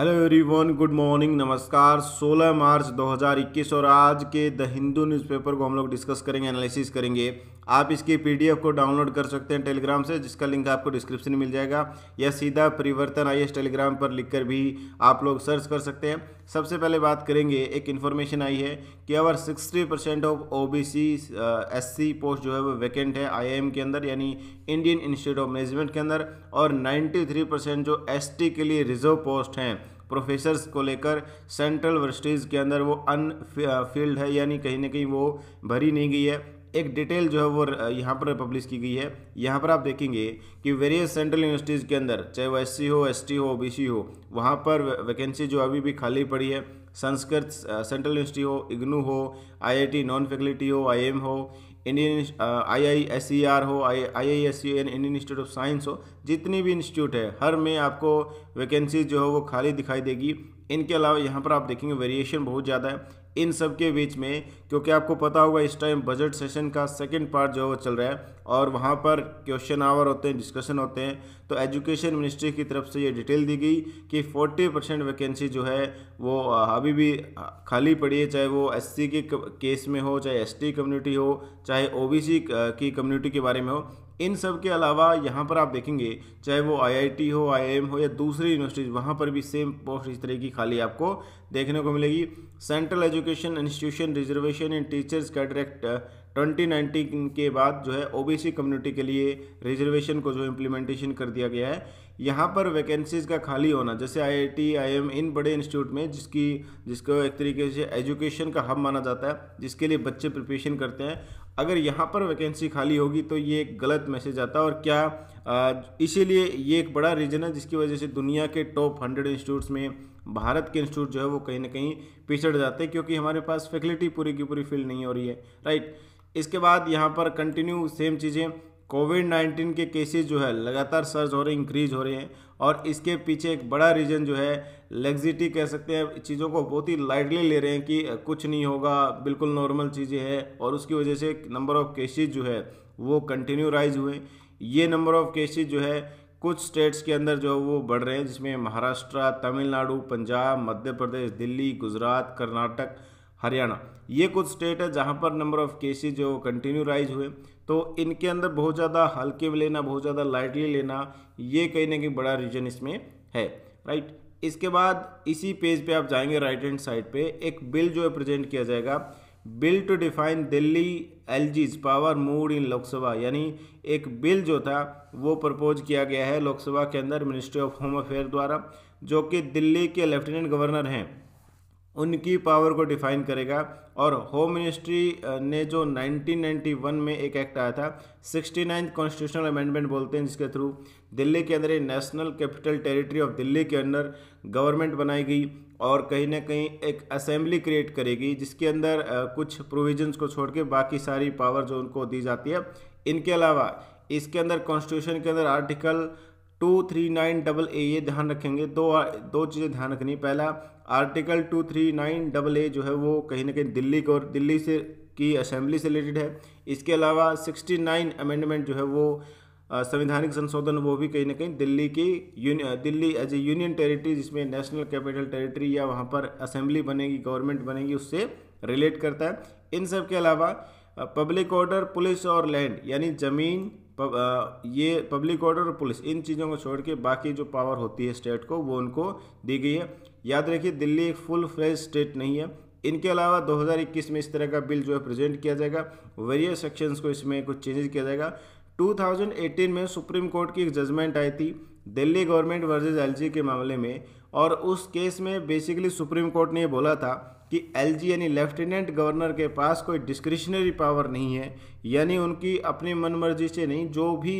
Hello everyone good morning नमस्कार 16 मार्च 2021 और आज के द हिंदू न्यूज़पेपर को हम लोग डिस्कस करेंगे एनालिसिस करेंगे आप इसकी पीडीएफ को डाउनलोड कर सकते हैं टेलीग्राम से जिसका लिंक आपको डिस्क्रिप्शन में मिल जाएगा या सीधा परिवर्तन आई टेलीग्राम पर लिखकर भी आप लोग सर्च कर सकते हैं सबसे पहले बात करेंगे एक इन्फॉर्मेशन आई है कि our sixty percent of O B C S C post जो है वो वैकेंट है आई एम के अंदर यानी इंडियन इंस्टीट्यूट ऑफ मैनेजमेंट के अंदर और नाइन्टी थ्री परसेंट जो एस टी के लिए रिजर्व पोस्ट हैं प्रोफेसर्स को लेकर सेंट्रल यूनिवर्सिटीज़ के अंदर वो अनफील्ड है यानी कहीं ना कहीं वो भरी नहीं गई है एक डिटेल जो है वो यहाँ पर पब्लिश की गई है यहाँ पर आप देखेंगे कि वेरियस सेंट्रल यूनिवर्सिटीज़ के अंदर चाहे वो एस हो एस हो बी हो वहाँ पर वैकेंसी जो अभी भी खाली पड़ी है संस्कृत सेंट्रल यूनिवर्सिटी हो इग्नू हो आईआईटी नॉन फैकल्टी हो आई हो Indian I I S C R हो I I I S C N Indian Institute of Science हो जितनी भी इंस्टीट्यूट है हर में आपको वैकेंसी जो है वो खाली दिखाई देगी इनके अलावा यहाँ पर आप देखेंगे वेरिएशन बहुत ज़्यादा है इन सब के बीच में क्योंकि आपको पता होगा इस टाइम बजट सेशन का सेकंड पार्ट जो है वो चल रहा है और वहाँ पर क्वेश्चन आवर होते हैं डिस्कशन होते हैं तो एजुकेशन मिनिस्ट्री की तरफ से ये डिटेल दी गई कि 40 परसेंट वैकेंसी जो है वो अभी भी खाली पड़ी है चाहे वो एससी के केस में हो चाहे एसटी कम्युनिटी हो चाहे ओबीसी की कम्युनिटी के बारे में हो इन सब के अलावा यहाँ पर आप देखेंगे चाहे वो आईआईटी हो आईएम हो या दूसरी यूनिवर्सिटीज़ वहाँ पर भी सेम पोस्ट इस तरह की खाली आपको देखने को मिलेगी central education institution reservation in teachers का डायरेक्ट 2019 के बाद जो है ओबीसी कम्युनिटी के लिए रिजर्वेशन को जो इम्प्लीमेंटेशन कर दिया गया है यहाँ पर वैकेंसीज़ का खाली होना जैसे आईआईटी आईएम इन बड़े इंस्टीट्यूट में जिसकी जिसको एक तरीके से एजुकेशन का हब माना जाता है जिसके लिए बच्चे प्रिपरेशन करते हैं अगर यहाँ पर वैकेंसी खाली होगी तो ये एक गलत मैसेज आता है और क्या इसीलिए ये एक बड़ा रीजन है जिसकी वजह से दुनिया के टॉप हंड्रेड इंस्टीट्यूट्स में भारत के इंस्टीट्यूट जो है वो कहीं ना कहीं पिछड़ जाते हैं क्योंकि हमारे पास फैकल्टी पूरी की पूरी फिल नहीं हो रही है राइट इसके बाद यहाँ पर कंटिन्यू सेम चीज़ें कोविड नाइन्टीन के केसेस जो है लगातार सर्ज हो रहे इंक्रीज हो रहे हैं और इसके पीछे एक बड़ा रीज़न जो है लेग्जिटी कह सकते हैं चीज़ों को बहुत ही लाइटली ले रहे हैं कि कुछ नहीं होगा बिल्कुल नॉर्मल चीज़ें हैं और उसकी वजह से नंबर ऑफ़ केसेज जो है वो कंटिन्यू राइज हुए ये नंबर ऑफ़ केसेज जो है कुछ स्टेट्स के अंदर जो है वो बढ़ रहे हैं जिसमें महाराष्ट्र तमिलनाडु पंजाब मध्य प्रदेश दिल्ली गुजरात कर्नाटक हरियाणा ये कुछ स्टेट है जहाँ पर नंबर ऑफ़ केसेज जो कंटिन्यू राइज हुए तो इनके अंदर बहुत ज़्यादा हल्के में लेना बहुत ज़्यादा लाइटली लेना ये कहीं ना कहीं बड़ा रीजन इसमें है राइट इसके बाद इसी पेज पे आप जाएंगे राइट हैंड साइड पे एक बिल जो है प्रेजेंट किया जाएगा bill to define Delhi L power moved in Lok Sabha यानी एक बिल जो था वो प्रपोज किया गया है लोकसभा के अंदर मिनिस्ट्री ऑफ होम अफेयर द्वारा जो कि दिल्ली के लेफ्टिनेंट गवर्नर हैं उनकी पावर को डिफाइन करेगा और होम मिनिस्ट्री ने जो 1991 में एक एक्ट आया था सिक्सटी नाइन्थ कॉन्स्टिट्यूशनल अमेंडमेंट बोलते हैं जिसके थ्रू दिल्ली के अंदर national capital territory of Delhi के अंदर गवर्नमेंट बनाई गई और कहीं ना कहीं एक असेंबली क्रिएट करेगी जिसके अंदर कुछ प्रोविजंस को छोड़ के बाकी सारी पावर जो उनको दी जाती है इनके अलावा इसके अंदर कॉन्स्टिट्यूशन के अंदर article two three nine double A ये ध्यान रखेंगे दो दो चीज़ें ध्यान रखनी पहला article two three nine double A जो है वो कहीं ना कहीं दिल्ली को दिल्ली से की असेंबली से रिलेटेड है इसके अलावा सिक्सटी नाइन अमेंडमेंट जो है वो संवैधानिक संशोधन वो भी कहीं ना कहीं दिल्ली की Delhi as a union territory जिसमें नेशनल कैपिटल टेरिटरी या वहाँ पर असेंबली बनेगी गवर्नमेंट बनेगी उससे रिलेट करता है इन सब के अलावा पब्लिक ऑर्डर पुलिस और लैंड यानी ज़मीन पब, आ, ये पब्लिक ऑर्डर और पुलिस इन चीज़ों को छोड़ के बाकी जो पावर होती है स्टेट को वो उनको दी गई है याद रखिए दिल्ली एक फुल फ्रेज स्टेट नहीं है इनके अलावा 2021 में इस तरह का बिल जो है प्रेजेंट किया जाएगा वेरियस सेक्शंस को इसमें कुछ चेंजेस किया जाएगा 2018 में सुप्रीम कोर्ट की एक जजमेंट आई थी दिल्ली गवर्नमेंट वर्सेज एलजी के मामले में और उस केस में बेसिकली सुप्रीम कोर्ट ने बोला था कि एलजी यानी लेफ्टिनेंट गवर्नर के पास कोई डिस्क्रिशनरी पावर नहीं है यानी उनकी अपनी मनमर्जी से नहीं जो भी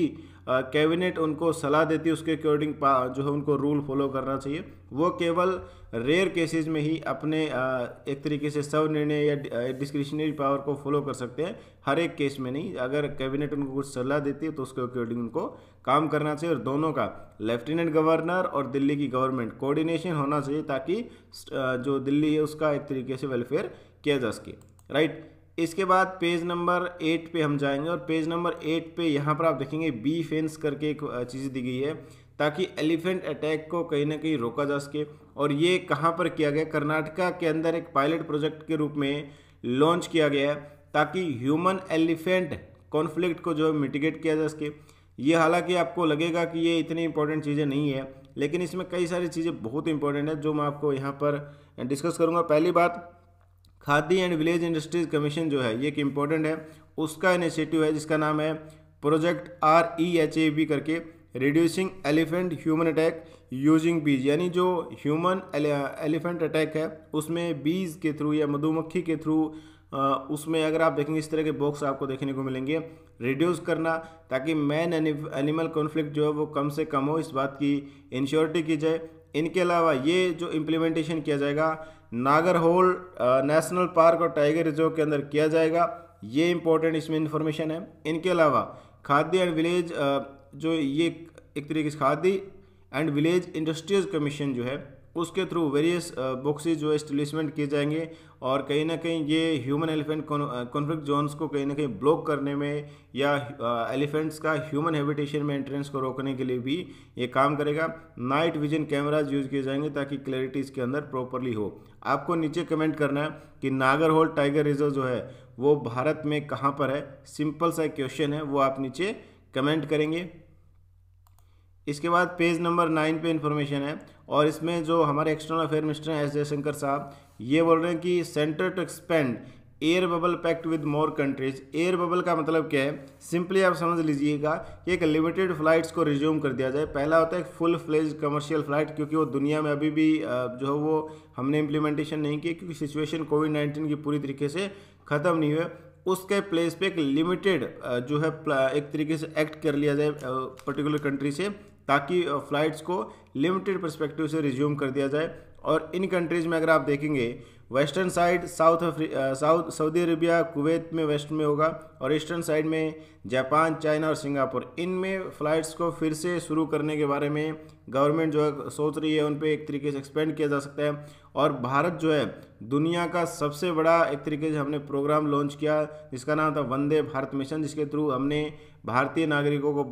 कैबिनेट उनको सलाह देती है उसके अकॉर्डिंग जो है उनको रूल फॉलो करना चाहिए वो केवल रेयर केसेज में ही अपने एक तरीके से सब निर्णय या डिस्क्रिशनरी पावर को फॉलो कर सकते हैं हर एक केस में नहीं अगर कैबिनेट उनको कुछ सलाह देती है तो उसके अकॉर्डिंग उनको काम करना चाहिए और दोनों का लेफ्टिनेंट गवर्नर और दिल्ली की गवर्नमेंट कोऑर्डिनेशन होना चाहिए ताकि जो दिल्ली है उसका एक तरीके से वेलफेयर किया जा सके राइट इसके बाद पेज नंबर एट पे हम जाएंगे और पेज नंबर एट पे यहाँ पर आप देखेंगे बी फेंस करके एक चीज़ दी गई है ताकि एलिफेंट अटैक को कहीं ना कहीं रोका जा सके और ये कहाँ पर किया गया कर्नाटका के अंदर एक पायलट प्रोजेक्ट के रूप में लॉन्च किया गया है ताकि ह्यूमन एलिफेंट कॉन्फ्लिक्ट को जो है मिटिगेट किया जा सके ये हालांकि आपको लगेगा कि ये इतनी इंपॉर्टेंट चीज़ें नहीं है लेकिन इसमें कई सारी चीज़ें बहुत इंपॉर्टेंट है जो मैं आपको यहाँ पर डिस्कस करूँगा पहली बात Khadi and village industries commission जो है ये एक इम्पोर्टेंट है उसका इनिशिएटिव है जिसका नाम है project R E H A B करके reducing elephant human attack using bees यानी जो ह्यूमन एलिफेंट अटैक है उसमें बीज के थ्रू या मधुमक्खी के थ्रू उसमें अगर आप देखेंगे इस तरह के बॉक्स आपको देखने को मिलेंगे रिड्यूस करना ताकि मैन एनिमल कॉन्फ्लिक्ट जो है वो कम से कम हो इस बात की इंश्योरिटी की जाए इनके अलावा ये जो इम्प्लीमेंटेशन किया जाएगा नागरहोल नेशनल पार्क और टाइगर रिजर्व के अंदर किया जाएगा ये इंपॉर्टेंट इसमें इंफॉर्मेशन है इनके अलावा खादी एंड विलेज जो ये एक तरीके से Khadi and village industries commission जो है उसके थ्रू वेरियस बॉक्सेस जो एस्टेब्लिशमेंट किए जाएंगे और कहीं ना कहीं ये ह्यूमन एलिफेंट कॉन्फ्लिक्ट जोन्स को कहीं ना कहीं ब्लॉक करने में या एलिफेंट्स uh, का ह्यूमन हैबिटेशन में एंट्रेंस को रोकने के लिए भी ये काम करेगा नाइट विजन कैमराज यूज किए जाएंगे ताकि क्लैरिटी इसके अंदर प्रॉपरली हो आपको नीचे कमेंट करना है कि नागर होल टाइगर रिजर्व जो है वो भारत में कहाँ पर है सिंपल सा क्वेश्चन है वो आप नीचे कमेंट करेंगे इसके बाद पेज नंबर नाइन पे इंफॉर्मेशन है और इसमें जो हमारे एक्सटर्नल अफेयर मिनिस्टर हैं एस जयशंकर साहब ये बोल रहे हैं कि centre to expand air bubble pact with more countries air bubble का मतलब क्या है सिंपली आप समझ लीजिएगा कि एक लिमिटेड फ्लाइट्स को रिज्यूम कर दिया जाए पहला होता है एक फुल फ्लेज कमर्शियल फ्लाइट क्योंकि वो दुनिया में अभी भी जो है वो हमने इम्प्लीमेंटेशन नहीं किया क्योंकि सिचुएशन कोविड नाइन्टीन की पूरी तरीके से ख़त्म नहीं हुए उसके प्लेस पे एक लिमिटेड जो है एक तरीके से एक्ट कर लिया जाए पर्टिकुलर कंट्री से ताकि फ़्लाइट्स को लिमिटेड परस्पेक्टिव से रिज्यूम कर दिया जाए और इन कंट्रीज़ में अगर आप देखेंगे western side south south Saudi Arabia Kuwait में वेस्ट में होगा और ईस्टर्न साइड में जापान चाइना और सिंगापुर इनमें फ़्लाइट्स को फिर से शुरू करने के बारे में गवर्नमेंट जो है सोच रही है उन पर एक तरीके से एक्सपेंड किया जा सकता है और भारत जो है दुनिया का सबसे बड़ा एक तरीके से हमने प्रोग्राम लॉन्च किया जिसका नाम था वंदे भारत मिशन जिसके थ्रू हमने भारतीय नागरिकों को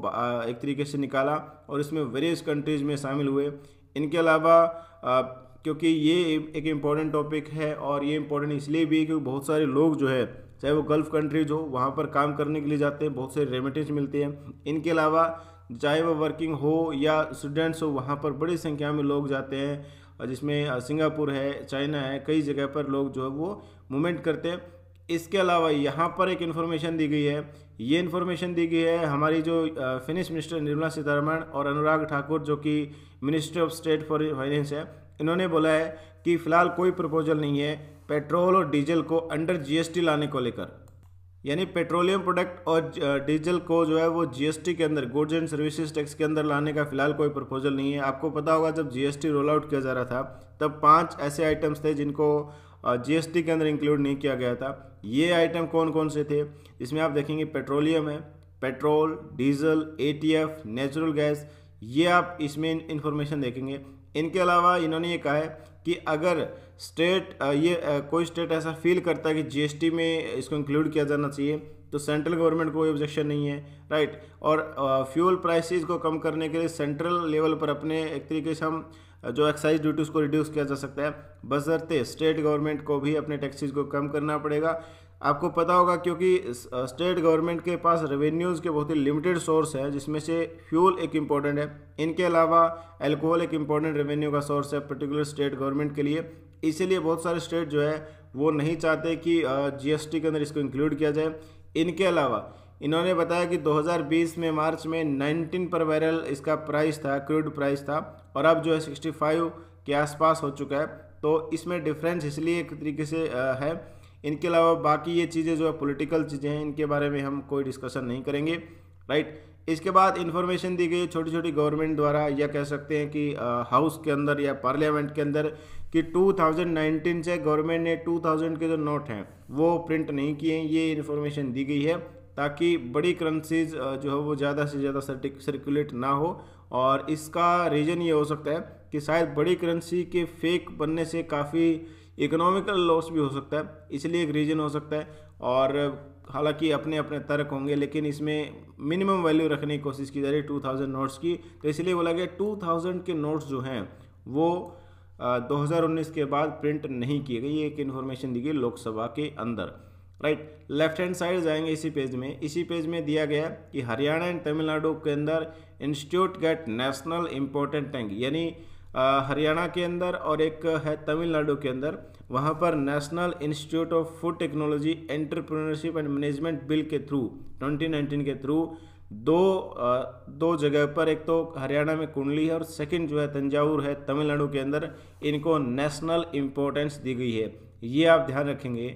एक तरीके से निकाला और इसमें वेरियस कंट्रीज़ में शामिल हुए इनके अलावा क्योंकि ये एक इम्पॉर्टेंट टॉपिक है और ये इम्पोर्टेंट इसलिए भी है क्योंकि बहुत सारे लोग जो है चाहे वो गल्फ़ कंट्रीज हो वहाँ पर काम करने के लिए जाते हैं बहुत सारे रेमिटेंस मिलते हैं इनके अलावा चाहे वो वर्किंग हो या स्टूडेंट्स हो वहाँ पर बड़ी संख्या में लोग जाते हैं और जिसमें सिंगापुर है चाइना है कई जगह पर लोग जो है वो मूवमेंट करते हैं इसके अलावा यहाँ पर एक इन्फॉर्मेशन दी गई है ये इन्फॉर्मेशन दी गई है हमारी जो फिनिश मिनिस्टर निर्मला सीतारमण और अनुराग ठाकुर जो कि ministry of state for finance है इन्होंने बोला है कि फिलहाल कोई प्रपोजल नहीं है पेट्रोल और डीजल को अंडर जीएसटी लाने को लेकर यानी पेट्रोलियम प्रोडक्ट और डीजल को जो है वो जीएसटी के अंदर गुड्स एंड सर्विसेज टैक्स के अंदर लाने का फिलहाल कोई प्रपोजल नहीं है आपको पता होगा जब जीएसटी रोल आउट किया जा रहा था तब पांच ऐसे आइटम्स थे जिनको जीएसटी के अंदर इंक्लूड नहीं किया गया था ये आइटम कौन कौन से थे इसमें आप देखेंगे पेट्रोलियम है petrol diesel ATF natural gas ये आप इसमें इंफॉर्मेशन देखेंगे इनके अलावा इन्होंने ये कहा है कि अगर स्टेट ये कोई स्टेट ऐसा फील करता है कि जीएसटी में इसको इंक्लूड किया जाना चाहिए तो सेंट्रल गवर्नमेंट को कोई ऑब्जेक्शन नहीं है राइट और फ्यूल प्राइसेस को कम करने के लिए सेंट्रल लेवल पर अपने एक तरीके से हम जो एक्साइज ड्यूटी उसको रिड्यूस किया जा सकता है बजरते स्टेट गवर्नमेंट को भी अपने टैक्सीज को कम करना पड़ेगा आपको पता होगा क्योंकि स्टेट गवर्नमेंट के पास रेवेन्यूज़ के बहुत ही लिमिटेड सोर्स है जिसमें से फ्यूल एक इम्पॉर्टेंट है इनके अलावा एल्कोहल एक इम्पॉर्टेंट रेवेन्यू का सोर्स है पर्टिकुलर स्टेट गवर्नमेंट के लिए इसीलिए बहुत सारे स्टेट जो है वो नहीं चाहते कि जीएसटी के अंदर इसको इंक्लूड किया जाए इनके अलावा इन्होंने बताया कि 2020 में मार्च में 19 पर बैरल इसका प्राइस था क्रूड प्राइस था और अब जो है 65 के आसपास हो चुका है तो इसमें डिफरेंस इसलिए एक तरीके से है इनके अलावा बाकी ये चीज़ें जो है पोलिटिकल चीज़ें हैं इनके बारे में हम कोई डिस्कशन नहीं करेंगे राइट इसके बाद इन्फॉर्मेशन दी गई छोटी छोटी गवर्नमेंट द्वारा या कह सकते हैं कि हाउस के अंदर या पार्लियामेंट के अंदर कि 2019 से गवर्नमेंट ने 2000 के जो नोट हैं वो प्रिंट नहीं किए ये इन्फॉर्मेशन दी गई है ताकि बड़ी करेंसीज जो है वो ज़्यादा से ज़्यादा सर्कुलेट ना हो और इसका रीज़न ये हो सकता है कि शायद बड़ी करेंसी के फेक बनने से काफ़ी इकोनॉमिकल लॉस भी हो सकता है इसलिए एक रीज़न हो सकता है और हालांकि अपने अपने तर्क होंगे लेकिन इसमें मिनिमम वैल्यू रखने की कोशिश की जा रही है टू थाउजेंड नोट्स की तो इसलिए बोला गया टू थाउजेंड के नोट्स जो हैं वो हज़ार उन्नीस के बाद प्रिंट नहीं किए गए ये एक इन्फॉर्मेशन दी गई लोकसभा के अंदर राइट लेफ्ट हैंड साइड जाएंगे इसी पेज में इसी पेज में दिया गया कि हरियाणा एंड तमिलनाडु के अंदर institute get national important tank यानी हरियाणा के अंदर और एक है तमिलनाडु के अंदर वहाँ पर national institute of food technology entrepreneurship and management bill के थ्रू 2019 के थ्रू दो आ, दो जगह पर एक तो हरियाणा में कुंडली है और सेकंड जो है तंजावुर है तमिलनाडु के अंदर इनको नेशनल इम्पोर्टेंस दी गई है ये आप ध्यान रखेंगे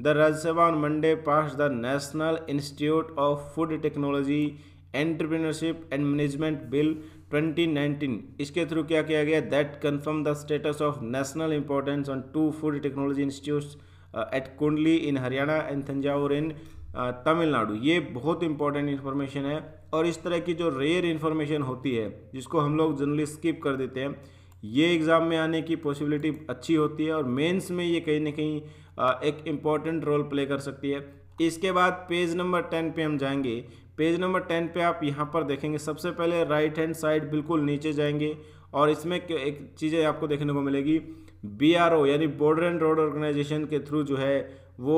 the Rajya Sabha Monday pass the national institute of food technology Food and management bill Management 2019. इसके थ्रू क्या किया गया that confirm the status of national importance on two food technology institute at Kundli in Haryana and Thanjavur in Tamil Nadu ये बहुत important information है और इस तरह की जो रेयर इन्फॉर्मेशन होती है जिसको हम लोग जनरली स्किप कर देते हैं ये एग्ज़ाम में आने की पॉसिबिलिटी अच्छी होती है और मेंस में ये कहीं ना कहीं एक इम्पॉर्टेंट रोल प्ले कर सकती है इसके बाद पेज नंबर टेन पे हम जाएंगे पेज नंबर टेन पे आप यहाँ पर देखेंगे सबसे पहले राइट हैंड साइड बिल्कुल नीचे जाएंगे और इसमें एक चीज़ें आपको देखने को मिलेगी बी यानी बॉर्डर एंड रोड ऑर्गेनाइजेशन के थ्रू जो है वो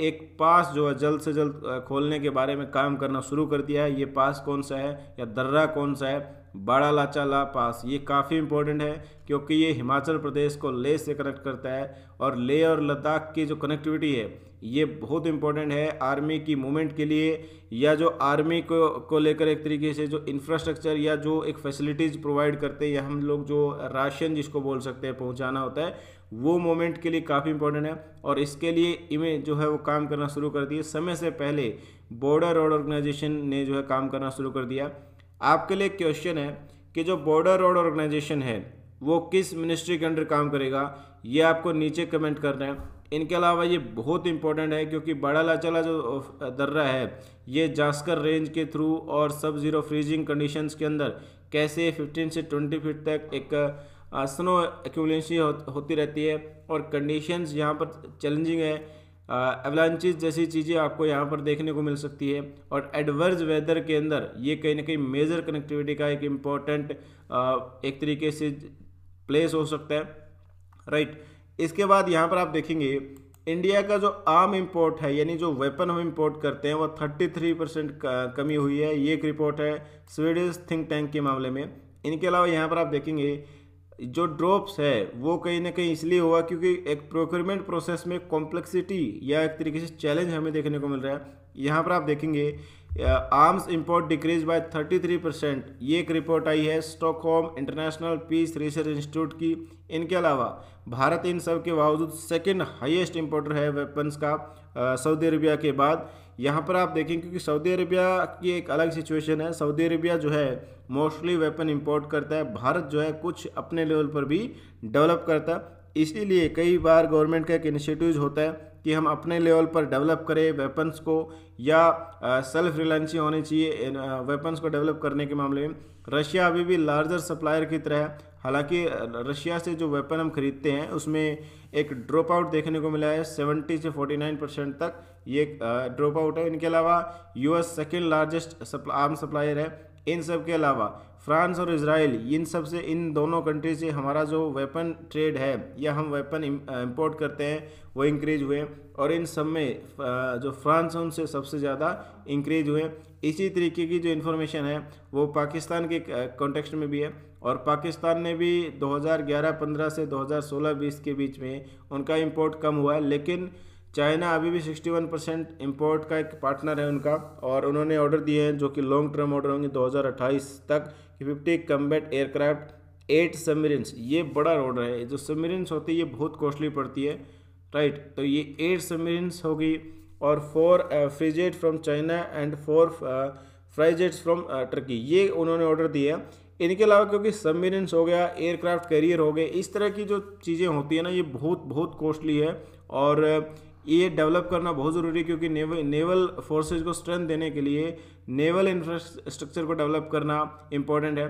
एक पास जो है जल्द से जल्द खोलने के बारे में काम करना शुरू कर दिया है ये पास कौन सा है या दर्रा कौन सा है बाड़ा लाचा ला पास ये काफ़ी इंपॉर्टेंट है क्योंकि ये हिमाचल प्रदेश को लेह से कनेक्ट करता है और लेह और लद्दाख की जो कनेक्टिविटी है ये बहुत इंपॉर्टेंट है आर्मी की मूवमेंट के लिए या जो आर्मी को को लेकर एक तरीके से जो इंफ्रास्ट्रक्चर या जो एक फैसिलिटीज़ प्रोवाइड करते हैं या हम लोग जो राशन जिसको बोल सकते हैं पहुँचाना होता है वो मोमेंट के लिए काफ़ी इंपॉर्टेंट है और इसके लिए इमें जो है वो काम करना शुरू कर दिए समय से पहले बॉर्डर रोड ऑर्गेनाइजेशन ने जो है काम करना शुरू कर दिया आपके लिए क्वेश्चन है कि जो बॉर्डर रोड ऑर्गेनाइजेशन है वो किस मिनिस्ट्री के अंडर काम करेगा ये आपको नीचे कमेंट करना है इनके अलावा ये बहुत इंपॉर्टेंट है क्योंकि बड़ा लाचला जो दर्रा है ये जास्कर रेंज के थ्रू और सब ज़ीरो फ्रीजिंग कंडीशंस के अंदर कैसे 15 से 20 फीट तक एक स्नो एक्यूमलेंसी हो, होती रहती है और कंडीशंस यहाँ पर चैलेंजिंग है एवलांचिस जैसी चीज़ें आपको यहाँ पर देखने को मिल सकती है और एडवर्स वेदर के अंदर ये कहीं ना कहीं मेजर कनेक्टिविटी का एक इम्पॉर्टेंट एक तरीके से प्लेस हो सकता है राइट right. इसके बाद यहाँ पर आप देखेंगे इंडिया का जो आम इम्पोर्ट है यानी जो वेपन हम इम्पोर्ट करते हैं वो 33 परसेंट कमी हुई है ये एक रिपोर्ट है स्वीडिश थिंक टैंक के मामले में इनके अलावा यहाँ पर आप देखेंगे जो ड्रॉप्स है वो कहीं ना कहीं इसलिए हुआ क्योंकि एक प्रोक्योरमेंट प्रोसेस में कॉम्प्लेक्सिटी या एक तरीके से चैलेंज हमें देखने को मिल रहा है यहाँ पर आप देखेंगे arms import decrease by 33 percent ये एक रिपोर्ट आई है Stockholm international peace research institute की इनके अलावा भारत इन सब के बावजूद सेकेंड हाइएस्ट इम्पोर्टर है वेपन्स का सऊदी अरबिया के बाद यहाँ पर आप देखें क्योंकि सऊदी अरेबिया की एक अलग सिचुएशन है सऊदी अरेबिया जो है मोस्टली वेपन इंपोर्ट करता है भारत जो है कुछ अपने लेवल पर भी डेवलप करता है इसीलिए कई बार गवर्नमेंट का एक इनिशिएटिव होता है कि हम अपने लेवल पर डेवलप करें वेपन्स को या सेल्फ रिलायंसी होनी चाहिए वेपन्स को डेवलप करने के मामले में रशिया अभी भी लार्जर सप्लायर की तरह है हालांकि रशिया से जो वेपन हम खरीदते हैं उसमें एक ड्रॉप आउट देखने को मिला है 70 से 49 परसेंट तक ये ड्रॉप आउट है इनके अलावा US second largest arm supplier है इन सब के अलावा फ्रांस और इसराइल इन सब से इन दोनों कंट्री से हमारा जो वेपन ट्रेड है या हम वेपन इंपोर्ट करते हैं वो इंक्रीज हुए और इन सब में जो फ्रांस है उनसे सबसे ज़्यादा इंक्रीज हुए इसी तरीके की जो इन्फॉर्मेशन है वो पाकिस्तान के कॉन्टेक्स्ट में भी है और पाकिस्तान ने भी 2011-15 से 2016-20 के बीच में उनका इम्पोर्ट कम हुआ है लेकिन चाइना अभी भी 61 परसेंट इम्पोर्ट का एक पार्टनर है उनका और उन्होंने ऑर्डर दिए हैं जो कि लॉन्ग टर्म ऑर्डर होंगे 2028 तक कि 50 कम्बेट एयरक्राफ्ट एट सबमरीन्स ये बड़ा ऑर्डर है जो सबमरीन्स होती है ये बहुत कॉस्टली पड़ती है राइट तो ये एट सबमरीन्स होगी और four frigate from China and four frigates from Turkey ये उन्होंने ऑर्डर दिए हैं इनके अलावा क्योंकि सबमरीन्स हो गया एयरक्राफ्ट कैरियर हो गए इस तरह की जो चीज़ें होती हैं ना ये बहुत बहुत कॉस्टली है और ये डेवलप करना बहुत ज़रूरी है क्योंकि नेवल नेवल फोर्सेज को स्ट्रेंथ देने के लिए नेवल इंफ्रास्ट्रक्चर को डेवलप करना इम्पोर्टेंट है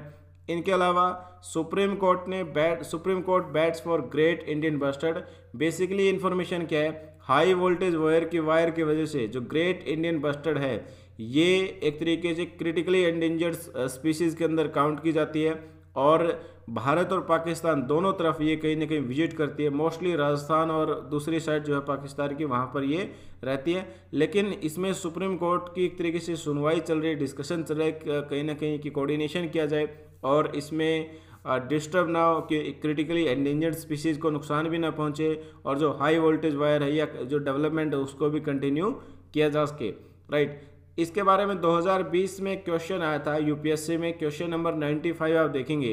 इनके अलावा सुप्रीम कोर्ट ने bat supreme court bats for great Indian bustard basically information क्या है हाई वोल्टेज वायर की वायर की वजह से जो ग्रेट इंडियन बस्टर्ड है ये एक तरीके से क्रिटिकली एंडेंजर्ड स्पीसीज़ के अंदर काउंट की जाती है और भारत और पाकिस्तान दोनों तरफ ये कहीं ना कहीं विजिट करती है मोस्टली राजस्थान और दूसरी साइड जो है पाकिस्तान की वहाँ पर ये रहती है लेकिन इसमें सुप्रीम कोर्ट की एक तरीके से सुनवाई चल रही है डिस्कशन चल रहा है कहीं ना कहीं कि कोऑर्डिनेशन किया जाए और इसमें डिस्टर्ब ना हो कि क्रिटिकली एंडेंजर्ड स्पीसीज को नुकसान भी ना पहुँचे और जो हाई वोल्टेज वायर है या जो डेवलपमेंट है उसको भी कंटिन्यू किया जा सके राइट इसके बारे में 2020 में क्वेश्चन आया था यूपीएससी में क्वेश्चन नंबर 95 आप देखेंगे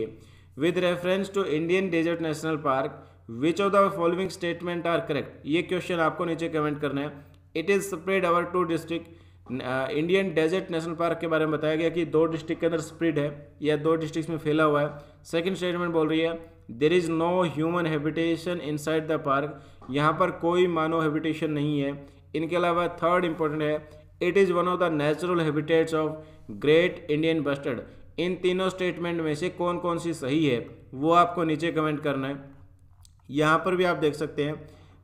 with reference to Indian desert national park which of the following statement are correct ये क्वेश्चन आपको नीचे कमेंट करना है it is spread over two district Indian desert national park के बारे में बताया गया कि दो डिस्ट्रिक्ट के अंदर स्प्रेड है या दो डिस्ट्रिक्ट में फैला हुआ है सेकेंड स्टेटमेंट बोल रही है there is no human habitation inside the park यहाँ पर कोई मानव हैबिटेशन नहीं है इनके अलावा थर्ड इंपॉर्टेंट है it is one of the natural habitats of great Indian bustard इन तीनों स्टेटमेंट में से कौन कौन सी सही है वो आपको नीचे कमेंट करना है यहाँ पर भी आप देख सकते हैं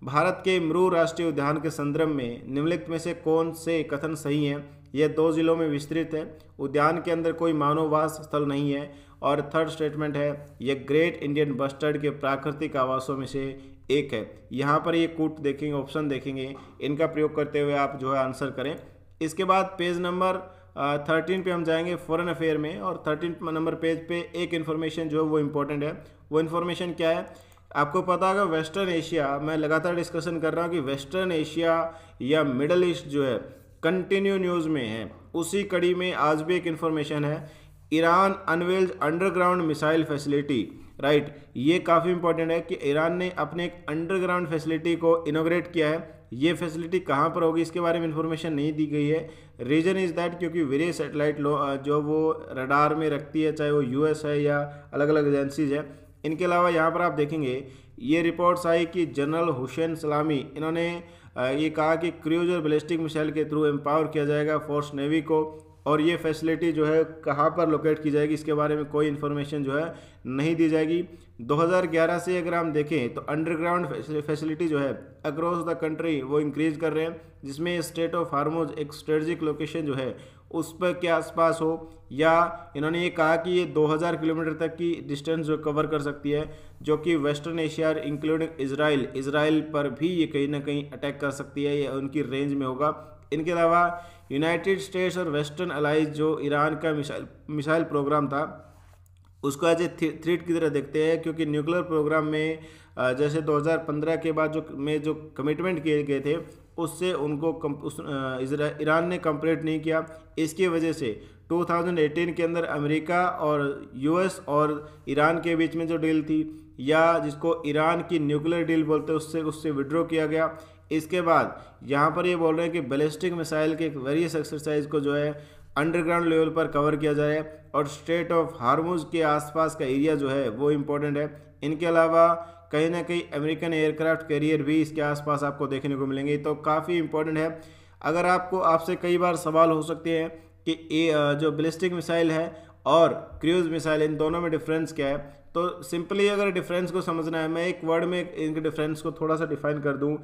भारत के मरू राष्ट्रीय उद्यान के संदर्भ में निम्नलिखित में से कौन से कथन सही हैं यह दो जिलों में विस्तृत है उद्यान के अंदर कोई मानववास स्थल नहीं है और थर्ड स्टेटमेंट है यह ग्रेट इंडियन बस्टर्ड के प्राकृतिक आवासों में से एक है यहाँ पर ये कूट देखेंगे ऑप्शन देखेंगे इनका प्रयोग करते हुए आप जो है आंसर करें इसके बाद पेज नंबर थर्टीन पे हम जाएंगे फ़ॉरन अफेयर में और थर्टीन नंबर पेज पे एक इन्फॉर्मेशन जो है वो इम्पोर्टेंट है वो इन्फॉर्मेशन क्या है आपको पता होगा वेस्टर्न एशिया मैं लगातार डिस्कशन कर रहा हूँ कि वेस्टर्न एशिया या मिडल ईस्ट जो है कंटिन्यू न्यूज़ में है उसी कड़ी में आज भी एक इन्फॉर्मेशन है Iran unveils underground missile facility right ये काफ़ी इंपॉर्टेंट है कि ईरान ने अपने एक अंडरग्राउंड फैसिलिटी को इनोग्रेट किया है ये फैसिलिटी कहाँ पर होगी इसके बारे में इन्फॉर्मेशन नहीं दी गई है रीजन इज़ दैट क्योंकि वेरियस सेटेलाइट लो जो वो रडार में रखती है चाहे वो यूएस है या अलग अलग एजेंसीज है इनके अलावा यहाँ पर आप देखेंगे ये रिपोर्ट्स आई कि जनरल हुसैन सलामी इन्होंने ये कहा कि और बेलिस्टिक मिसाइल के थ्रू एम्पावर किया जाएगा फोर्स नेवी को और ये फैसिलिटी जो है कहाँ पर लोकेट की जाएगी इसके बारे में कोई इन्फॉर्मेशन जो है नहीं दी जाएगी 2011 से अगर हम देखें तो अंडरग्राउंड फैसिलिटी जो है अक्रॉस द कंट्री वो इंक्रीज कर रहे हैं जिसमें स्टेट ऑफ हारमोज एक स्ट्रेटजिक लोकेशन जो है उस पर के आसपास हो या इन्होंने ये कहा कि ये 2000 किलोमीटर तक की डिस्टेंस जो कवर कर सकती है जो कि western Asia including Israel Israel पर भी ये कहीं ना कहीं अटैक कर सकती है या उनकी रेंज में होगा इनके अलावा यूनाइटेड स्टेट्स और वेस्टर्न अलाइज जो ईरान का मिसाइल मिसाइल प्रोग्राम था उसको एज ए थ्रेट की तरह देखते हैं क्योंकि न्यूक्लियर प्रोग्राम में जैसे 2015 के बाद जो में जो कमिटमेंट किए गए थे उससे उनको उस, ईरान ने कंप्लीट नहीं किया इसकी वजह से 2018 के अंदर अमेरिका और यूएस और ईरान के बीच में जो डील थी या जिसको ईरान की न्यूक्लियर डील बोलते हैं उससे उससे विड्रॉ किया गया इसके बाद यहाँ पर ये बोल रहे हैं कि बैलिस्टिक मिसाइल के वेरियस एक्सरसाइज को जो है अंडरग्राउंड लेवल पर कवर किया जाए और स्टेट ऑफ हारमोज के आसपास का एरिया जो है वो इम्पोर्टेंट है इनके अलावा कहीं ना कहीं अमेरिकन एयरक्राफ्ट कैरियर भी इसके आसपास आपको देखने को मिलेंगे तो काफ़ी इंपॉर्टेंट है अगर आपको आपसे कई बार सवाल हो सकते हैं कि ए, जो बलिस्टिक मिसाइल है और क्रूज मिसाइल इन दोनों में डिफरेंस क्या है तो सिंपली अगर डिफरेंस को समझना है मैं एक वर्ड में इनके डिफरेंस को थोड़ा सा डिफाइन कर दूं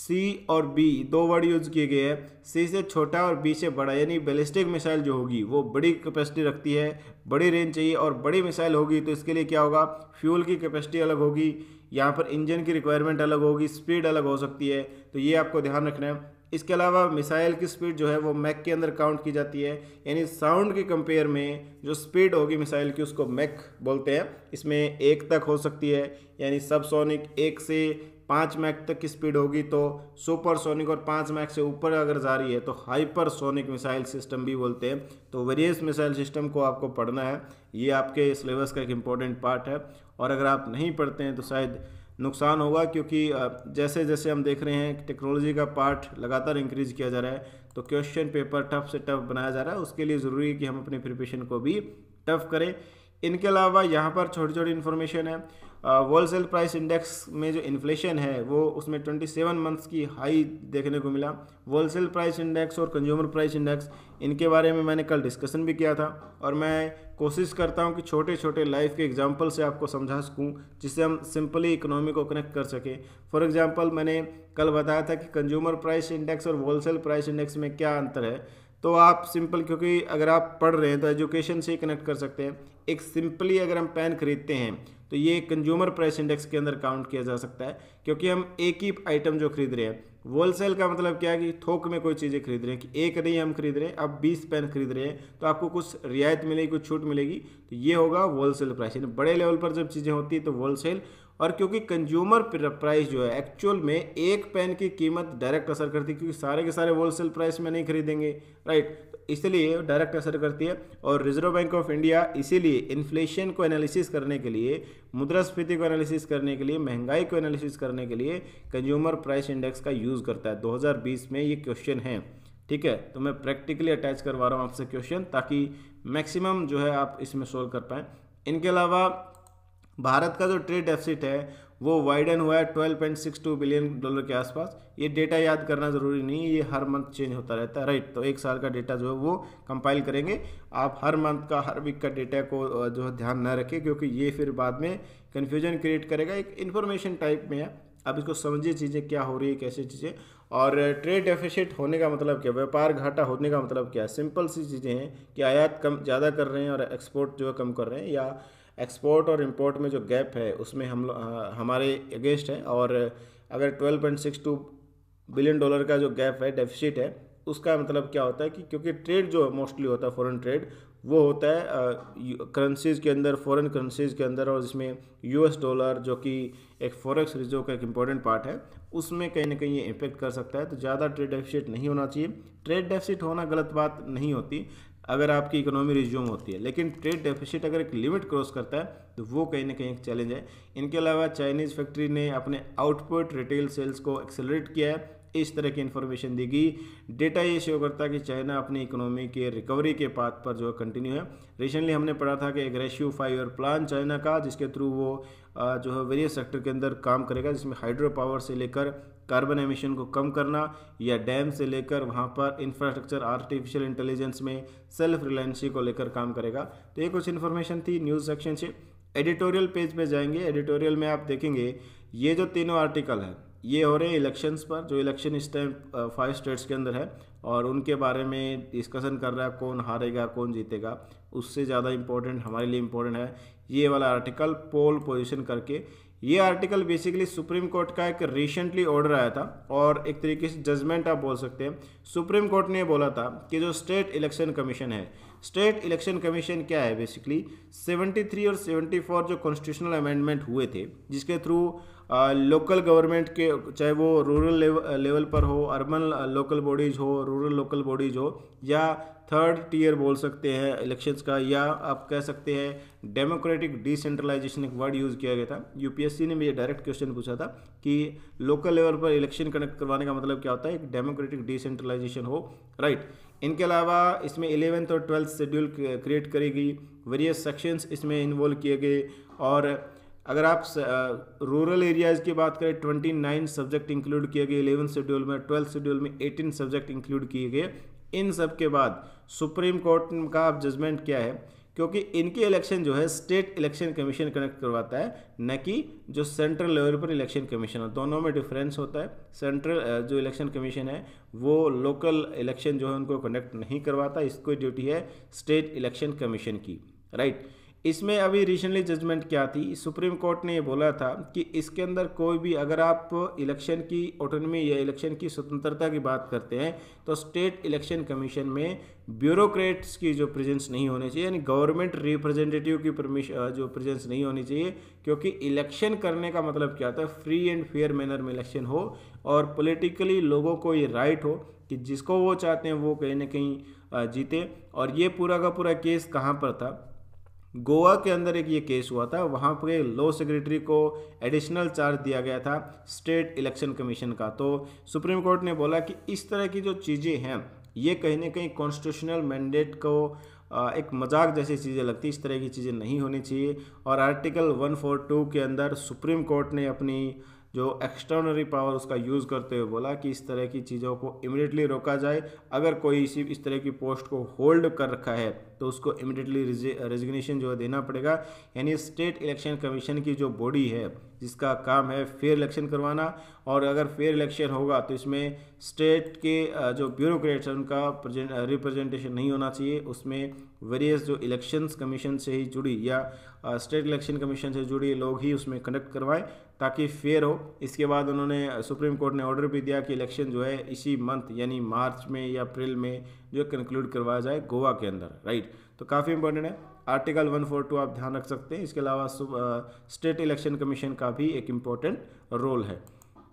सी और बी दो वर्ड यूज किए गए हैं सी से छोटा और बी से बड़ा यानी बैलिस्टिक मिसाइल जो होगी वो बड़ी कैपेसिटी रखती है बड़ी रेंज चाहिए और बड़ी मिसाइल होगी तो इसके लिए क्या होगा फ्यूल की कैपेसिटी अलग होगी यहाँ पर इंजन की रिक्वायरमेंट अलग होगी स्पीड अलग हो सकती है तो ये आपको ध्यान रखना है इसके अलावा मिसाइल की स्पीड जो है वो मैक के अंदर काउंट की जाती है यानी साउंड के कंपेयर में जो स्पीड होगी मिसाइल की उसको मैक बोलते हैं इसमें एक तक हो सकती है यानी सबसोनिक एक से पाँच मैक तक की स्पीड होगी तो सुपरसोनिक और पाँच मैक से ऊपर अगर जा रही है तो हाइपरसोनिक मिसाइल सिस्टम भी बोलते हैं तो वेरियस मिसाइल सिस्टम को आपको पढ़ना है ये आपके सिलेबस का एक इम्पॉर्टेंट पार्ट है और अगर आप नहीं पढ़ते हैं तो शायद नुकसान होगा क्योंकि जैसे जैसे हम देख रहे हैं टेक्नोलॉजी का पार्ट लगातार इंक्रीज किया जा रहा है तो क्वेश्चन पेपर टफ से टफ बनाया जा रहा है उसके लिए ज़रूरी है कि हम अपने प्रिपरेशन को भी टफ करें इनके अलावा यहाँ पर छोटी छोटी इन्फॉर्मेशन है सेल प्राइस इंडेक्स में जो इन्फ्लेशन है वो उसमें 27 मंथ्स की हाई देखने को मिला सेल प्राइस इंडेक्स और कंज्यूमर प्राइस इंडेक्स इनके बारे में मैंने कल डिस्कशन भी किया था और मैं कोशिश करता हूँ कि छोटे छोटे लाइफ के एग्जाम्पल से आपको समझा सकूँ जिससे हम सिंपली इकोनॉमी को कनेक्ट कर सकें फॉर एग्ज़ाम्पल मैंने कल बताया था कि कंज्यूमर प्राइस इंडेक्स और होलसेल प्राइस इंडेक्स में क्या अंतर है तो आप सिंपल क्योंकि अगर आप पढ़ रहे हैं तो एजुकेशन से कनेक्ट कर सकते हैं एक सिंपली अगर हम पेन खरीदते हैं तो ये कंज्यूमर प्राइस इंडेक्स के अंदर काउंट किया जा सकता है क्योंकि हम एक ही आइटम जो खरीद रहे हैं होलसेल का मतलब क्या है कि थोक में कोई चीज़ें खरीद रहे हैं कि एक नहीं हम खरीद रहे हैं आप बीस पेन खरीद रहे हैं तो आपको कुछ रियायत मिलेगी कुछ छूट मिलेगी तो ये होगा होलसेल प्राइस यानी बड़े लेवल पर जब चीज़ें होती है तो होलसेल और क्योंकि कंज्यूमर प्राइस जो है एक्चुअल में एक पेन की कीमत डायरेक्ट असर करती है क्योंकि सारे के सारे होलसेल प्राइस में नहीं खरीदेंगे राइट तो इसलिए डायरेक्ट असर करती है और रिजर्व बैंक ऑफ इंडिया इसीलिए इन्फ्लेशन को एनालिसिस करने के लिए मुद्रास्फीति को एनालिसिस करने के लिए महंगाई को एनालिसिस करने के लिए कंज्यूमर प्राइस इंडेक्स का यूज़ करता है दो में ये क्वेश्चन है ठीक है तो मैं प्रैक्टिकली अटैच करवा रहा हूँ आपसे क्वेश्चन ताकि मैक्सिमम जो है आप इसमें सोल्व कर पाएँ इनके अलावा भारत का जो ट्रेड डेफिसिट है वो वाइडन हुआ है twelve point six two billion dollar के आसपास ये डेटा याद करना ज़रूरी नहीं है ये हर मंथ चेंज होता रहता है राइट तो एक साल का डेटा जो है वो कंपाइल करेंगे आप हर मंथ का हर वीक का डेटा को जो है ध्यान न रखें क्योंकि ये फिर बाद में कन्फ्यूजन क्रिएट करेगा एक इन्फॉर्मेशन टाइप में है आप इसको समझिए चीज़ें क्या हो रही है कैसे चीज़ें और ट्रेड डेफिसिट होने का मतलब क्या व्यापार घाटा होने का मतलब क्या सिंपल सी चीज़ें हैं कि आयात कम ज़्यादा कर रहे हैं और एक्सपोर्ट जो है कम कर रहे हैं या एक्सपोर्ट और इम्पोर्ट में जो गैप है उसमें हम हाँ, हमारे अगेंस्ट है और अगर twelve point six two billion dollar का जो गैप है डेफिसिट है उसका मतलब क्या होता है कि क्योंकि ट्रेड जो मोस्टली होता है फॉरेन ट्रेड वो होता है करेंसीज़ के अंदर फॉरेन करेंसीज़ के अंदर और जिसमें यूएस डॉलर जो कि एक फॉरेक्स रिजर्व का एक इम्पॉर्टेंट पार्ट है उसमें कहीं ना कहीं ये इम्पेक्ट कर सकता है तो ज़्यादा ट्रेड डेफिसिट नहीं होना चाहिए ट्रेड डेफिसिट होना गलत बात नहीं होती अगर आपकी इकोनॉमी रिज्यूम होती है लेकिन ट्रेड डेफिसिट अगर एक लिमिट क्रॉस करता है तो वो कहीं ना कहीं चैलेंज है इनके अलावा चाइनीज़ फैक्ट्री ने अपने आउटपुट रिटेल सेल्स को एक्सेलरेट किया है इस तरह की इन्फॉर्मेशन दी गई डेटा ये शो करता है कि चाइना अपनी इकोनॉमी के रिकवरी के पाथ पर जो कंटिन्यू है रिसेंटली हमने पढ़ा था कि aggressive five year plan China का जिसके थ्रू वो जो है वेरियस सेक्टर के अंदर काम करेगा जिसमें हाइड्रो पावर से लेकर कार्बन एमिशन को कम करना या डैम से लेकर वहाँ पर इंफ्रास्ट्रक्चर आर्टिफिशियल इंटेलिजेंस में सेल्फ रिलायंसी को लेकर काम करेगा तो ये कुछ इन्फॉर्मेशन थी न्यूज़ सेक्शन से एडिटोरियल पेज पे जाएंगे एडिटोरियल में आप देखेंगे ये जो तीनों आर्टिकल हैं ये हो रहे हैं इलेक्शंस पर जो इलेक्शन इस टाइम फाइव स्टेट्स के अंदर है और उनके बारे में डिस्कशन कर रहा है कौन हारेगा कौन जीतेगा उससे ज़्यादा इम्पोर्टेंट हमारे लिए इम्पोर्टेंट है ये वाला आर्टिकल पोल पोजीशन करके ये आर्टिकल बेसिकली सुप्रीम कोर्ट का एक रिसेंटली ऑर्डर आया था और एक तरीके से जजमेंट आप बोल सकते हैं सुप्रीम कोर्ट ने बोला था कि जो स्टेट इलेक्शन कमीशन है स्टेट इलेक्शन कमीशन क्या है बेसिकली 73 और 74 जो कॉन्स्टिट्यूशनल अमेंडमेंट हुए थे जिसके थ्रू लोकल गवर्नमेंट के चाहे वो रूरल लेवल, लेवल पर हो अर्बन लोकल बॉडीज़ हो रूरल लोकल बॉडीज़ हो या थर्ड टीयर बोल सकते हैं इलेक्शंस का या आप कह सकते हैं डेमोक्रेटिक डिसेंट्रलाइजेशन एक वर्ड यूज़ किया गया था यूपीएससी ने भी ये डायरेक्ट क्वेश्चन पूछा था कि लोकल लेवल पर इलेक्शन कंडक्ट करवाने का मतलब क्या होता है एक डेमोक्रेटिक डिसेंट्रलाइजेशन हो राइट इनके अलावा इसमें इलेवेंथ और ट्वेल्थ शेड्यूल क्रिएट करेगी वेरियस सेक्शंस इसमें इन्वॉल्व किए गए और अगर आप रूरल एरियाज़ की बात करें ट्वेंटी नाइन सब्जेक्ट इंक्लूड किए गए इलेवन शेड्यूल में ट्वेल्थ शेड्यूल में एटीन सब्जेक्ट इंक्लूड किए गए इन सब के बाद सुप्रीम कोर्ट का अब जजमेंट क्या है क्योंकि इनकी इलेक्शन जो है स्टेट इलेक्शन कमीशन कनेक्ट करवाता है न कि जो सेंट्रल लेवल पर इलेक्शन कमीशन है दोनों में डिफरेंस होता है सेंट्रल जो इलेक्शन कमीशन है वो लोकल इलेक्शन जो है उनको कनेक्ट नहीं करवाता इसको ड्यूटी है स्टेट इलेक्शन कमीशन की राइट right? इसमें अभी रिसेंटली जजमेंट क्या थी सुप्रीम कोर्ट ने ये बोला था कि इसके अंदर कोई भी अगर आप इलेक्शन की ऑटोनमी या इलेक्शन की स्वतंत्रता की बात करते हैं तो स्टेट इलेक्शन कमीशन में ब्यूरोक्रेट्स की जो प्रेजेंस नहीं होनी चाहिए यानी गवर्नमेंट रिप्रेजेंटेटिव की परमिश जो प्रेजेंस नहीं होनी चाहिए क्योंकि इलेक्शन करने का मतलब क्या होता है फ्री एंड फेयर मैनर में इलेक्शन हो और पोलिटिकली लोगों को ये राइट हो कि जिसको वो चाहते हैं वो कहीं ना कहीं जीते और ये पूरा का पूरा केस कहाँ पर था गोवा के अंदर एक ये केस हुआ था वहाँ पर लॉ सेक्रेटरी को एडिशनल चार्ज दिया गया था स्टेट इलेक्शन कमीशन का तो सुप्रीम कोर्ट ने बोला कि इस तरह की जो चीज़ें हैं ये कहीं ना कहीं कॉन्स्टिट्यूशनल मैंडेट को एक मजाक जैसी चीज़ें लगती इस तरह की चीज़ें नहीं होनी चाहिए और आर्टिकल 142 के अंदर सुप्रीम कोर्ट ने अपनी जो एक्सटर्नरी पावर उसका यूज़ करते हुए बोला कि इस तरह की चीज़ों को इमिडिएटली रोका जाए अगर कोई इसी इस तरह की पोस्ट को होल्ड कर रखा है तो उसको इमिडिएटली रेजिग्नेशन uh, जो है देना पड़ेगा यानी स्टेट इलेक्शन कमीशन की जो बॉडी है जिसका काम है फेयर इलेक्शन करवाना और अगर फेयर इलेक्शन होगा तो इसमें स्टेट के uh, जो ब्यूरोक्रेट्स हैं उनका रिप्रेजेंटेशन uh, नहीं होना चाहिए उसमें वेरियस जो इलेक्शंस कमीशन से ही जुड़ी या स्टेट इलेक्शन कमीशन से जुड़े लोग ही उसमें कंडक्ट करवाएं ताकि फेयर हो इसके बाद उन्होंने सुप्रीम कोर्ट ने ऑर्डर भी दिया कि इलेक्शन जो है इसी मंथ यानी मार्च में या अप्रैल में जो कंक्लूड करवाया जाए गोवा के अंदर राइट तो काफ़ी इंपॉर्टेंट है आर्टिकल 142 आप ध्यान रख सकते हैं इसके अलावा स्टेट इलेक्शन कमीशन का भी एक इम्पॉर्टेंट रोल है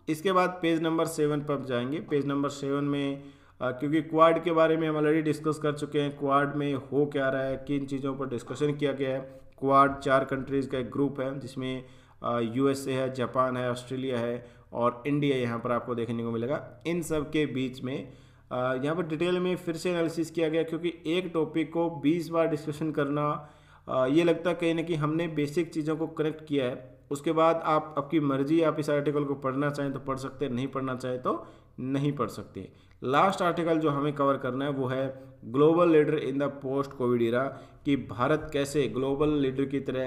इसके बाद पेज नंबर सेवन पर जाएंगे पेज नंबर सेवन में आ, क्योंकि क्वाड के बारे में हम ऑलरेडी डिस्कस कर चुके हैं क्वाड में हो क्या रहा है किन चीज़ों पर डिस्कशन किया गया है क्वाड चार कंट्रीज़ का एक ग्रुप है जिसमें यूएसए है जापान है ऑस्ट्रेलिया है और इंडिया यहाँ पर आपको देखने को मिलेगा इन सब के बीच में यहाँ पर डिटेल में फिर से एनालिसिस किया गया क्योंकि एक टॉपिक को बीस बार डिस्कशन करना ये लगता है कहीं ना कि हमने बेसिक चीज़ों को करेक्ट किया है उसके बाद आप आपकी मर्जी आप इस आर्टिकल को पढ़ना चाहें तो पढ़ सकते हैं नहीं पढ़ना चाहें तो नहीं पढ़ सकते लास्ट आर्टिकल जो हमें कवर करना है वो है global leader in the post covid era कि भारत कैसे ग्लोबल लीडर की तरह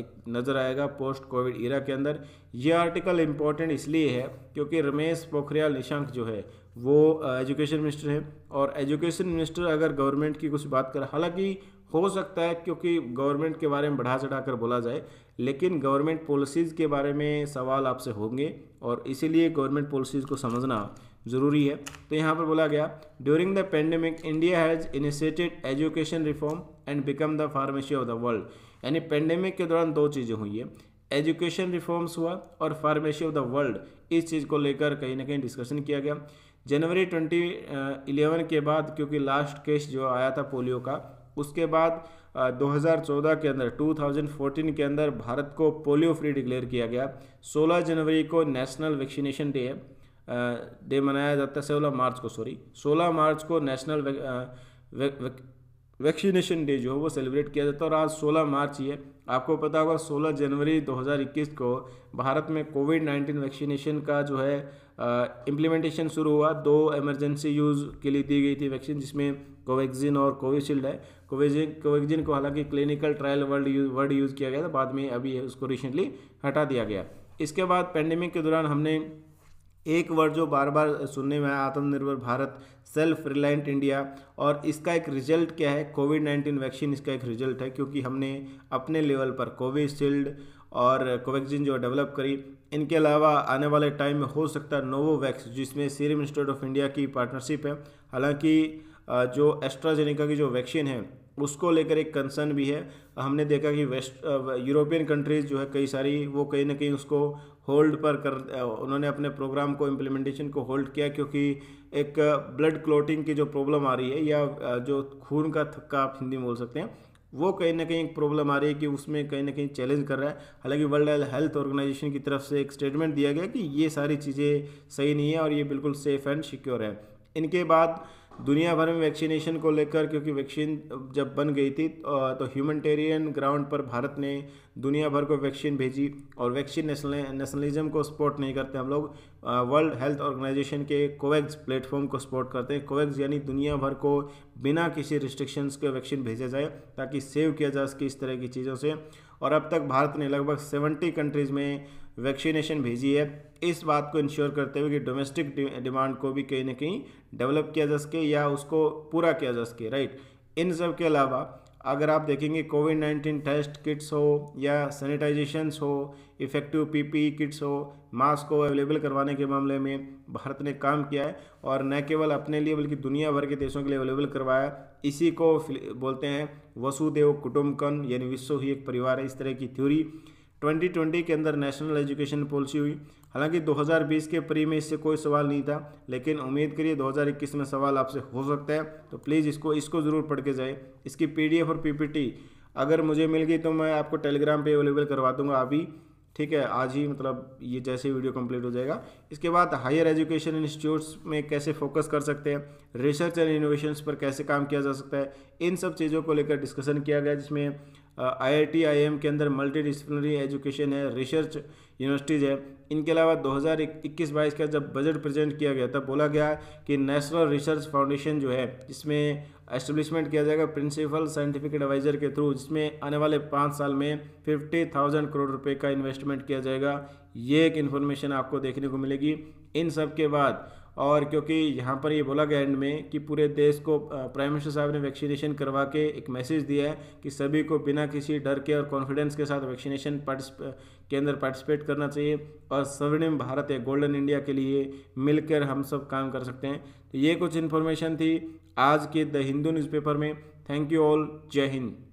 एक नज़र आएगा पोस्ट कोविड इरा के अंदर ये आर्टिकल इम्पॉर्टेंट इसलिए है क्योंकि रमेश पोखरियाल निशंक जो है वो एजुकेशन मिनिस्टर हैं और एजुकेशन मिनिस्टर अगर गवर्नमेंट की कुछ बात कर हालांकि हो सकता है क्योंकि गवर्नमेंट के बारे में बढ़ा चढ़ा कर बोला जाए लेकिन गवर्नमेंट पॉलिसीज़ के बारे में सवाल आपसे होंगे और इसीलिए गवर्नमेंट पॉलिसीज़ को समझना ज़रूरी है तो यहाँ पर बोला गया during the pandemic India has initiated education reform and become the pharmacy of the world यानी पेंडेमिक के दौरान दो चीज़ें हुई है एजुकेशन रिफॉर्म्स हुआ और फार्मेसी ऑफ द वर्ल्ड इस चीज़ को लेकर कहीं ना कहीं डिस्कशन किया गया जनवरी ट्वेंटी इलेवन के बाद क्योंकि लास्ट केस जो आया था पोलियो का उसके बाद 2014 के अंदर 2014 के अंदर भारत को पोलियो फ्री डिक्लेयर किया गया 16 जनवरी को नेशनल वैक्सीनेशन डे है डे मनाया जाता है सोलह मार्च को सॉरी 16 मार्च को नेशनल वैक्सीनेशन डे जो है वो सेलिब्रेट किया जाता है और आज 16 मार्च ही है आपको पता होगा 16 जनवरी 2021 को भारत में कोविड 19 वैक्सीनेशन का जो है इम्प्लीमेंटेशन शुरू हुआ दो इमरजेंसी यूज़ के लिए दी गई थी वैक्सीन जिसमें कोवैक्सिन और कोविशील्ड है कोवैक्सिन कोवैक्सिन को हालांकि clinical trial world use word use किया गया था बाद में अभी उसको रिसेंटली हटा दिया गया इसके बाद पेंडेमिक के दौरान हमने एक वर्ड जो बार बार सुनने में आया आत्मनिर्भर भारत सेल्फ रिलायंट इंडिया और इसका एक रिजल्ट क्या है कोविड नाइन्टीन वैक्सीन इसका एक रिजल्ट है क्योंकि हमने अपने लेवल पर कोविशील्ड और कोवैक्सीन जो डेवलप करी इनके अलावा आने वाले टाइम में हो सकता है नोवोवैक्स जिसमें सीरम इंस्टीट्यूट ऑफ इंडिया की पार्टनरशिप है हालांकि जो एस्ट्राजेनिका की जो वैक्सीन है उसको लेकर एक कंसर्न भी है हमने देखा कि वेस्ट यूरोपियन कंट्रीज़ जो है कई सारी वो कहीं ना कहीं उसको होल्ड पर कर उन्होंने अपने प्रोग्राम को इम्प्लीमेंटेशन को होल्ड किया क्योंकि एक ब्लड क्लोटिंग की जो प्रॉब्लम आ रही है या जो खून का थक्का आप हिंदी बोल सकते हैं वो कहीं ना कहीं एक प्रॉब्लम आ रही है कि उसमें कहीं ना कहीं चैलेंज कर रहा है हालांकि वर्ल्ड हेल्थ ऑर्गेनाइजेशन की तरफ से एक स्टेटमेंट दिया गया कि ये सारी चीज़ें सही नहीं है और ये बिल्कुल सेफ़ एंड सिक्योर है इनके बाद दुनिया भर में वैक्सीनेशन को लेकर क्योंकि वैक्सीन जब बन गई थी तो ह्यूमनटेरियन ग्राउंड पर भारत ने दुनिया भर को वैक्सीन भेजी और वैक्सीन नेशनलिज्म को सपोर्ट नहीं करते हम लोग वर्ल्ड हेल्थ ऑर्गेनाइजेशन के कोवैक्स प्लेटफॉर्म को सपोर्ट करते हैं कोवैक्स यानी दुनिया भर को बिना किसी रिस्ट्रिक्शंस के वैक्सीन भेजा जाए ताकि सेव किया जा सके इस तरह की चीज़ों से और अब तक भारत ने लगभग सेवेंटी कंट्रीज़ में वैक्सीनेशन भेजी है इस बात को इंश्योर करते हुए कि डोमेस्टिक डिमांड को भी कहीं ना कहीं डेवलप किया जा सके या उसको पूरा किया जा सके राइट इन सब के अलावा अगर आप देखेंगे कोविड नाइन्टीन टेस्ट किट्स हो या सैनिटाइजेशंस हो इफेक्टिव पीपीई किट्स हो मास्क को अवेलेबल करवाने के मामले में भारत ने काम किया है और न केवल अपने लिए बल्कि दुनिया भर के देशों के लिए अवेलेबल करवाया इसी को बोलते हैं वसुदेव कुटुम्बकन यानी विश्व ही एक परिवार है इस तरह की थ्योरी 2020 के अंदर नेशनल एजुकेशन पॉलिसी हुई हालांकि 2020 के प्री में इससे कोई सवाल नहीं था लेकिन उम्मीद करिए 2021 में सवाल आपसे हो सकता है तो प्लीज़ इसको इसको ज़रूर पढ़ के जाए इसकी पीडीएफ और पीपीटी अगर मुझे मिल गई तो मैं आपको टेलीग्राम पे अवेलेबल करवा दूंगा अभी ठीक है आज ही मतलब ये जैसे वीडियो कंप्लीट हो जाएगा इसके बाद हायर एजुकेशन इंस्टीट्यूट्स में कैसे फोकस कर सकते हैं रिसर्च एंड इनोवेशन पर कैसे काम किया जा सकता है इन सब चीज़ों को लेकर डिस्कशन किया गया जिसमें आईआईटीआईएम के अंदर मल्टी एजुकेशन है रिसर्च यूनिवर्सिटीज़ है इनके अलावा 2021-22 का जब बजट प्रेजेंट किया गया तब बोला गया कि नेशनल रिसर्च फाउंडेशन जो है इसमें एस्टेब्लिशमेंट किया जाएगा प्रिंसिपल साइंटिफिक एडवाइज़र के थ्रू जिसमें आने वाले पाँच साल में फिफ्टी थाउजेंड करोड़ रुपये का इन्वेस्टमेंट किया जाएगा ये एक इन्फॉर्मेशन आपको देखने को मिलेगी इन सब के बाद और क्योंकि यहाँ पर ये बोला गया एंड में कि पूरे देश को प्राइम मिनिस्टर साहब ने वैक्सीनेशन करवा के एक मैसेज दिया है कि सभी को बिना किसी डर के और कॉन्फिडेंस के साथ वैक्सीनेशन पार्टिसिप के अंदर पार्टिसिपेट करना चाहिए और स्वर्णिम भारत या गोल्डन इंडिया के लिए मिलकर हम सब काम कर सकते हैं तो ये कुछ इन्फॉर्मेशन थी आज के द हिंदू न्यूज़पेपर में थैंक यू ऑल जय हिंद